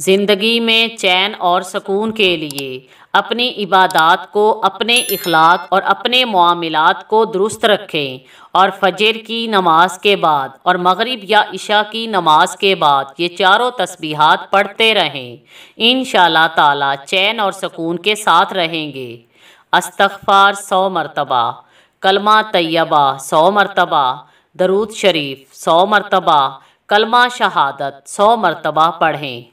ज़िंदगी में चैन और सकून के लिए अपनी इबादत को अपने इखलाक और अपने मामलात को दुरुस्त रखें और फजर की नमाज के बाद और मगरिब या इशा की नमाज के बाद ये चारों तस्बीहात पढ़ते रहें इन ताला चैन और सकून के साथ रहेंगे अस्तगफार सौ मरतबा कलमा तैयबा सौ मरतबा दरूद शरीफ सौ मरतबा कलमा शहादत सौ मरतबा पढ़ें